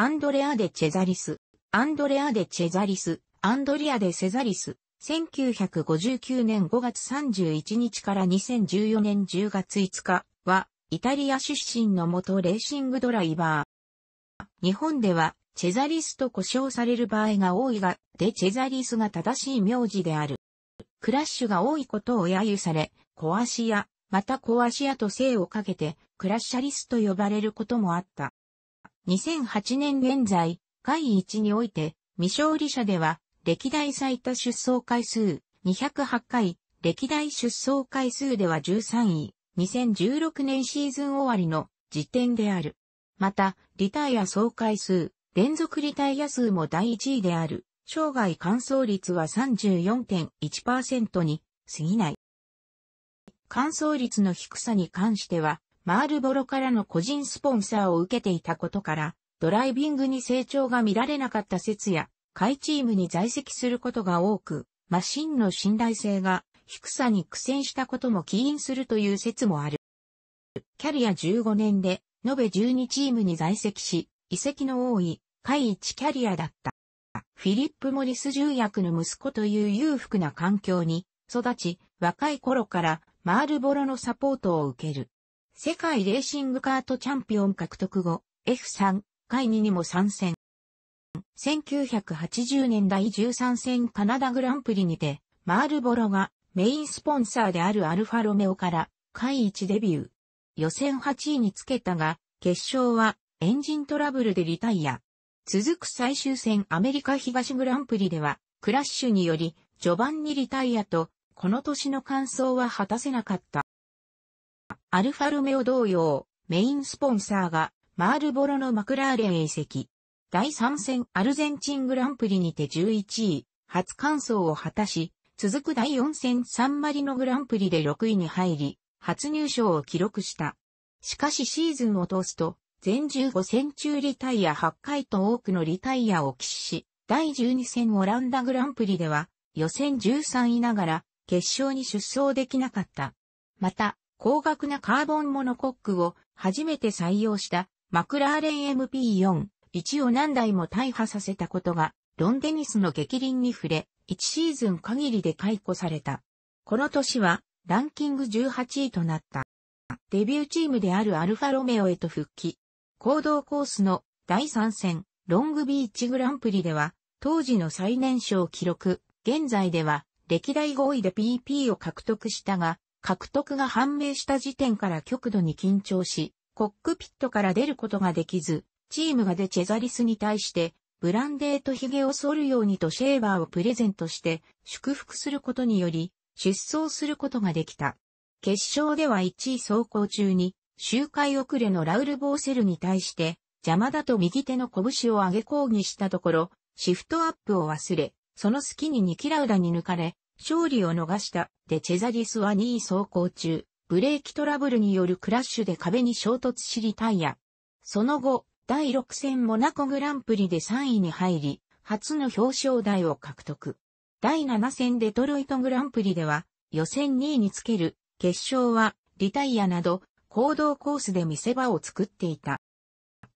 アンドレア・デ・チェザリス、アンドレア・デ・チェザリス、アンドリア・デ・セザリス、1959年5月31日から2014年10月5日は、イタリア出身の元レーシングドライバー。日本では、チェザリスと呼称される場合が多いが、デ・チェザリスが正しい名字である。クラッシュが多いことを揶揄され、コアシア、またコアシアと姓をかけて、クラッシャリスと呼ばれることもあった。2008年現在、第1において、未勝利者では、歴代最多出走回数208回、歴代出走回数では13位、2016年シーズン終わりの時点である。また、リタイア総回数、連続リタイア数も第1位である。生涯乾燥率は34.1%に過ぎない。乾燥率の低さに関しては、マールボロからの個人スポンサーを受けていたことから、ドライビングに成長が見られなかった説や、下チームに在籍することが多く、マシンの信頼性が低さに苦戦したことも起因するという説もある。キャリア15年で、延べ12チームに在籍し、遺跡の多い、海一キャリアだった。フィリップ・モリス重役の息子という裕福な環境に育ち、若い頃からマールボロのサポートを受ける。世界レーシングカートチャンピオン獲得後、F3 回2にも参戦。1980年第13戦カナダグランプリにて、マールボロがメインスポンサーであるアルファロメオから回1デビュー。予選8位につけたが、決勝はエンジントラブルでリタイア。続く最終戦アメリカ東グランプリでは、クラッシュにより序盤にリタイアと、この年の感想は果たせなかった。アルファルメオ同様、メインスポンサーがマールボロのマクラーレン移籍。第3戦アルゼンチングランプリにて11位、初完走を果たし、続く第4戦サンマリノグランプリで6位に入り、初入賞を記録した。しかしシーズンを通すと、全15戦中リタイア8回と多くのリタイアを喫し、第12戦オランダグランプリでは、予選13位ながら、決勝に出走できなかった。また、高額なカーボンモノコックを初めて採用したマクラーレン MP4、1を何台も大破させたことが、ロンデニスの激輪に触れ、1シーズン限りで解雇された。この年は、ランキング18位となった。デビューチームであるアルファロメオへと復帰。行動コースの第3戦、ロングビーチグランプリでは、当時の最年少記録、現在では歴代5位で PP を獲得したが、獲得が判明した時点から極度に緊張し、コックピットから出ることができず、チームがデチェザリスに対して、ブランデーと髭を剃るようにとシェーバーをプレゼントして祝福することにより出走することができた。決勝では1位走行中に周回遅れのラウル・ボーセルに対して邪魔だと右手の拳を上げ抗議したところシフトアップを忘れその隙にニキラウダに抜かれ勝利を逃したデチェザリスは2位走行中、ブレーキトラブルによるクラッシュで壁に衝突しリタイア。その後、第6戦モナコグランプリで3位に入り、初の表彰台を獲得。第7戦デトロイトグランプリでは、予選2位につける、決勝は、リタイアなど、行動コースで見せ場を作っていた。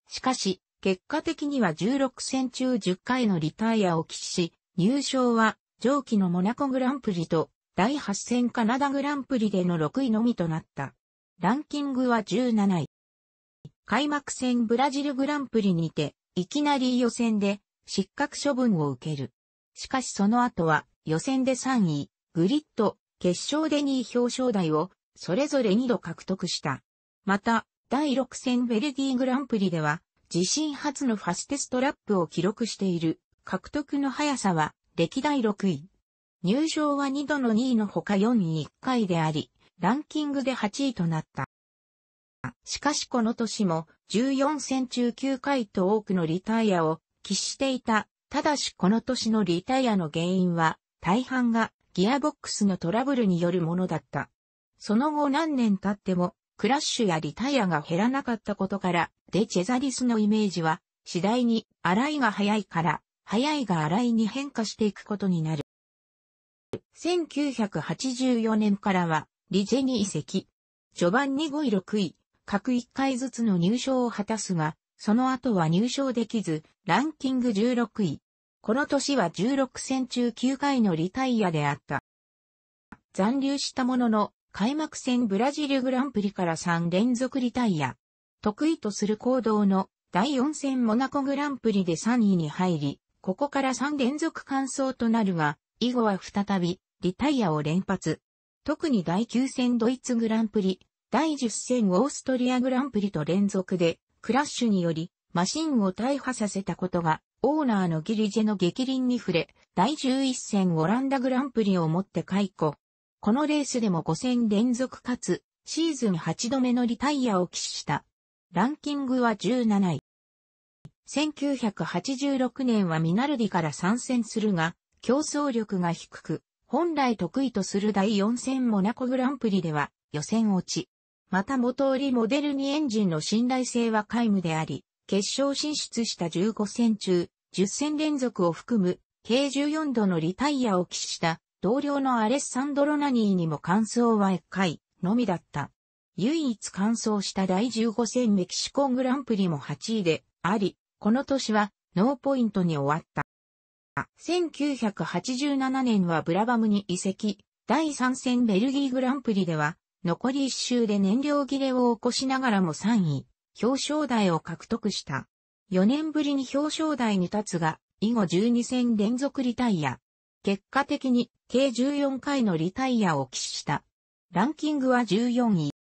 しかし、結果的には16戦中10回のリタイアを喫し、入賞は上記のモナコグランプリと第8戦カナダグランプリでの6位のみとなった。ランキングは17位。開幕戦ブラジルグランプリにて、いきなり予選で失格処分を受ける。しかしその後は予選で3位、グリッド、決勝で2位表彰台をそれぞれ2度獲得した。また、第6戦ベルギーグランプリでは、自身初のファステストラップを記録している。獲得の速さは歴代6位。入賞は2度の2位のほか4位1回であり、ランキングで8位となった。しかしこの年も14戦中9回と多くのリタイアを喫していた。ただしこの年のリタイアの原因は大半がギアボックスのトラブルによるものだった。その後何年経ってもクラッシュやリタイアが減らなかったことから、デチェザリスのイメージは次第に洗いが早いから早いが荒いに変化していくことになる。1984年からは、リジェに移籍。序盤に5位6位、各1回ずつの入賞を果たすが、その後は入賞できず、ランキング16位。この年は16戦中9回のリタイアであった。残留したものの、開幕戦ブラジルグランプリから3連続リタイア。得意とする行動の第4戦モナコグランプリで3位に入り、ここから3連続完走となるが、以後は再び、リタイアを連発。特に第9戦ドイツグランプリ、第10戦オーストリアグランプリと連続で、クラッシュにより、マシンを大破させたことが、オーナーのギリジェの激輪に触れ、第11戦オランダグランプリをもって解雇。このレースでも5戦連続かつ、シーズン8度目のリタイアを喫した。ランキングは17位。1986年はミナルディから参戦するが、競争力が低く、本来得意とする第4戦モナコグランプリでは予選落ち。また元折モデルにエンジンの信頼性は皆無であり、決勝進出した15戦中、10戦連続を含む、計14度のリタイアを期した同僚のアレッサンドロナニーにも完走は1回のみだった。唯一完走した第15戦メキシコグランプリも8位であり、この年はノーポイントに終わった。1987年はブラバムに移籍、第3戦ベルギーグランプリでは、残り1周で燃料切れを起こしながらも3位、表彰台を獲得した。4年ぶりに表彰台に立つが、以後12戦連続リタイア。結果的に、計14回のリタイアを喫した。ランキングは14位。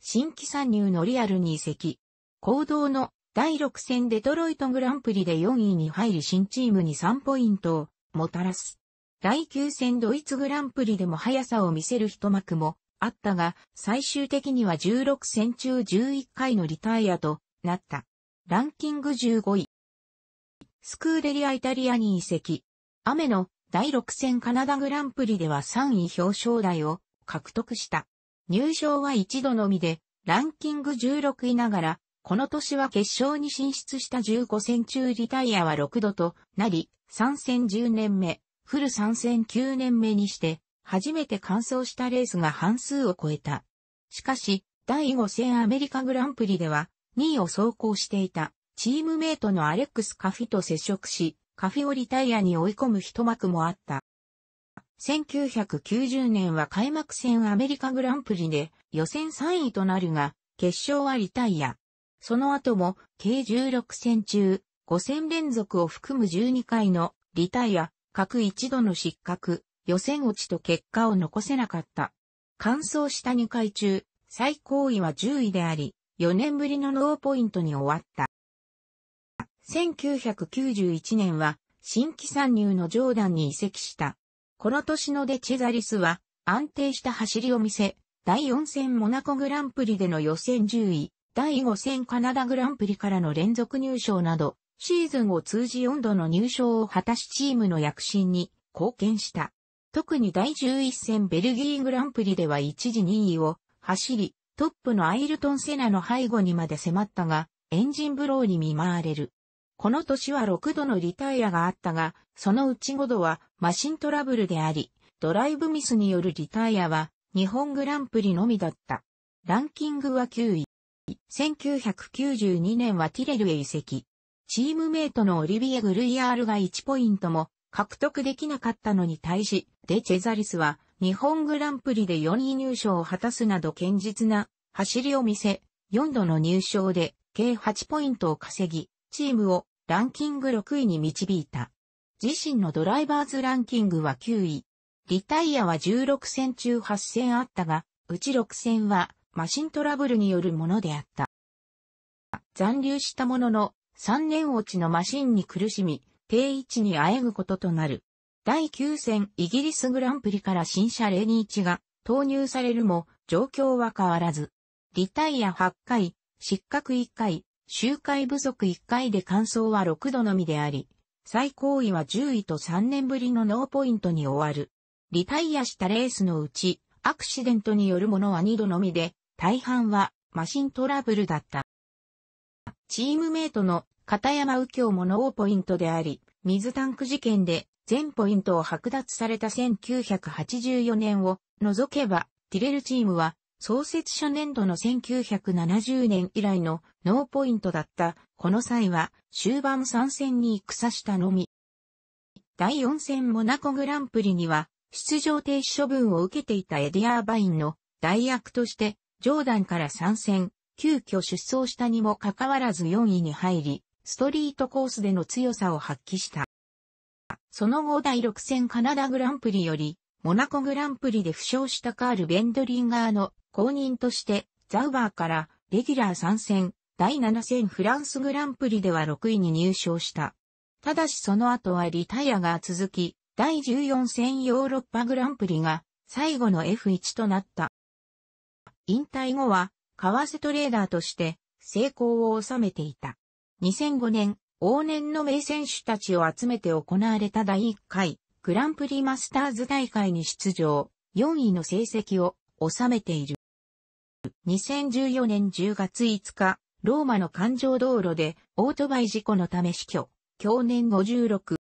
新規参入のリアルに移籍。行動の第6戦デトロイトグランプリで4位に入り新チームに3ポイントをもたらす。第9戦ドイツグランプリでも速さを見せる一幕もあったが、最終的には16戦中11回のリタイアとなった。ランキング15位。スクーデリアイタリアに移籍。雨の第6戦カナダグランプリでは3位表彰台を獲得した。入賞は一度のみで、ランキング16位ながら、この年は決勝に進出した15戦中リタイアは6度となり、参戦10年目、フル参戦9年目にして、初めて完走したレースが半数を超えた。しかし、第5戦アメリカグランプリでは、2位を走行していた、チームメイトのアレックス・カフィと接触し、カフィをリタイアに追い込む一幕もあった。1990年は開幕戦アメリカグランプリで予選3位となるが、決勝はリタイア。その後も、計16戦中、5戦連続を含む12回のリタイア、各一度の失格、予選落ちと結果を残せなかった。完走した2回中、最高位は10位であり、4年ぶりのノーポイントに終わった。1991年は、新規参入のジョーダンに移籍した。この年のデチェザリスは、安定した走りを見せ、第4戦モナコグランプリでの予選10位、第5戦カナダグランプリからの連続入賞など、シーズンを通じ4度の入賞を果たしチームの躍進に貢献した。特に第11戦ベルギーグランプリでは一時2位を走り、トップのアイルトン・セナの背後にまで迫ったが、エンジンブローに見舞われる。この年は6度のリタイアがあったが、そのうち5度はマシントラブルであり、ドライブミスによるリタイアは日本グランプリのみだった。ランキングは9位。1992年はティレルへ移籍。チームメイトのオリビエ・グルイヤールが1ポイントも獲得できなかったのに対し、デチェザリスは日本グランプリで4位入賞を果たすなど堅実な走りを見せ、4度の入賞で計8ポイントを稼ぎ、チームをランキング6位に導いた。自身のドライバーズランキングは9位。リタイアは16戦中8戦あったが、うち6戦はマシントラブルによるものであった。残留したものの、3年落ちのマシンに苦しみ、定位置にあえぐこととなる。第9戦イギリスグランプリから新車レニーチが投入されるも、状況は変わらず。リタイア8回、失格1回、周回不足1回で完走は6度のみであり、最高位は10位と3年ぶりのノーポイントに終わる。リタイアしたレースのうち、アクシデントによるものは2度のみで、大半はマシントラブルだった。チームメイトの片山右京もノーポイントであり、水タンク事件で全ポイントを剥奪された1984年を除けば、ティレルチームは創設初年度の1970年以来のノーポイントだった。この際は終盤参戦に戦したのみ。第4戦モナコグランプリには出場停止処分を受けていたエディアーバインの代役としてジョーダンから参戦、急遽出走したにもかかわらず4位に入り、ストリートコースでの強さを発揮した。その後第6戦カナダグランプリより、モナコグランプリで負傷したカール・ベンドリンガーの公認として、ザウバーからレギュラー参戦、第7戦フランスグランプリでは6位に入賞した。ただしその後はリタイアが続き、第14戦ヨーロッパグランプリが最後の F1 となった。引退後は、為替トレーダーとして成功を収めていた。2005年、往年の名選手たちを集めて行われた第1回グランプリマスターズ大会に出場、4位の成績を収めている。2014年10月5日、ローマの環状道路でオートバイ事故のため死去、去年56。フ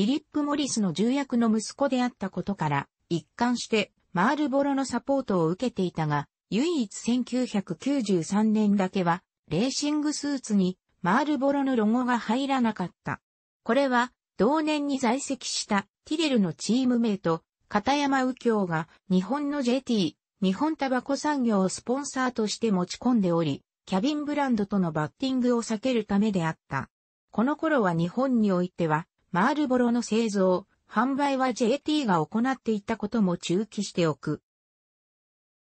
ィリップ・モリスの重役の息子であったことから、一貫してマールボロのサポートを受けていたが、唯一1993年だけは、レーシングスーツにマールボロのロゴが入らなかった。これは、同年に在籍したティレルのチームメイト、片山右京が日本の JT、日本タバコ産業をスポンサーとして持ち込んでおり、キャビンブランドとのバッティングを避けるためであった。この頃は日本においては、マールボロの製造、販売は JT が行っていたことも中期しておく。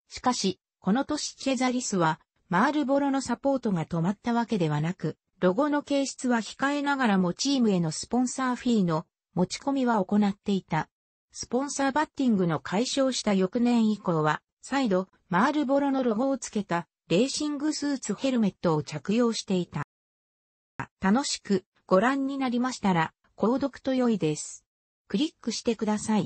しかし、この年チェザリスは、マールボロのサポートが止まったわけではなく、ロゴの形質は控えながらもチームへのスポンサーフィーの持ち込みは行っていた。スポンサーバッティングの解消した翌年以降は、再度、マールボロのロゴをつけた、レーシングスーツヘルメットを着用していた。楽しくご覧になりましたら、購読と良いです。クリックしてください。